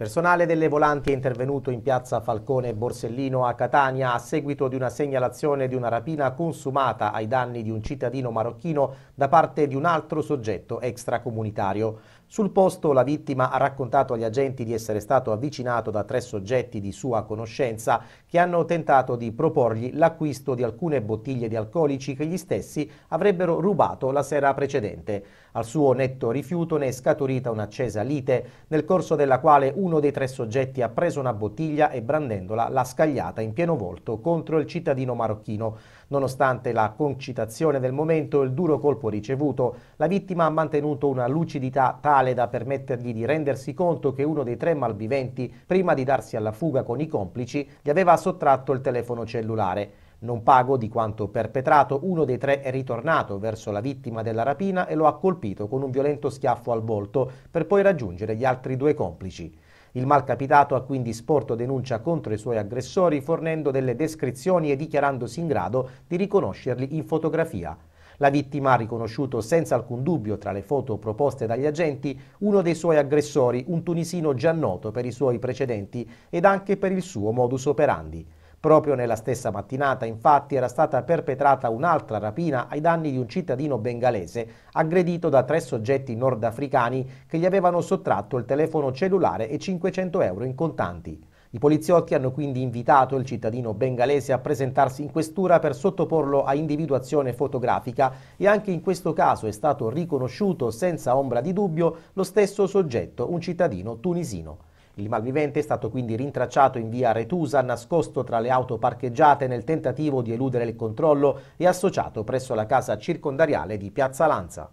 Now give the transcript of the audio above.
Personale delle volanti è intervenuto in piazza Falcone e Borsellino a Catania a seguito di una segnalazione di una rapina consumata ai danni di un cittadino marocchino da parte di un altro soggetto extracomunitario. Sul posto la vittima ha raccontato agli agenti di essere stato avvicinato da tre soggetti di sua conoscenza che hanno tentato di proporgli l'acquisto di alcune bottiglie di alcolici che gli stessi avrebbero rubato la sera precedente. Al suo netto rifiuto ne è scaturita un'accesa lite, nel corso della quale uno uno dei tre soggetti ha preso una bottiglia e brandendola l'ha scagliata in pieno volto contro il cittadino marocchino. Nonostante la concitazione del momento e il duro colpo ricevuto, la vittima ha mantenuto una lucidità tale da permettergli di rendersi conto che uno dei tre malviventi, prima di darsi alla fuga con i complici, gli aveva sottratto il telefono cellulare. Non pago di quanto perpetrato, uno dei tre è ritornato verso la vittima della rapina e lo ha colpito con un violento schiaffo al volto, per poi raggiungere gli altri due complici. Il malcapitato ha quindi sporto denuncia contro i suoi aggressori fornendo delle descrizioni e dichiarandosi in grado di riconoscerli in fotografia. La vittima ha riconosciuto senza alcun dubbio tra le foto proposte dagli agenti uno dei suoi aggressori, un tunisino già noto per i suoi precedenti ed anche per il suo modus operandi. Proprio nella stessa mattinata, infatti, era stata perpetrata un'altra rapina ai danni di un cittadino bengalese aggredito da tre soggetti nordafricani che gli avevano sottratto il telefono cellulare e 500 euro in contanti. I poliziotti hanno quindi invitato il cittadino bengalese a presentarsi in questura per sottoporlo a individuazione fotografica e anche in questo caso è stato riconosciuto senza ombra di dubbio lo stesso soggetto, un cittadino tunisino. Il malvivente è stato quindi rintracciato in via Retusa, nascosto tra le auto parcheggiate nel tentativo di eludere il controllo e associato presso la casa circondariale di Piazza Lanza.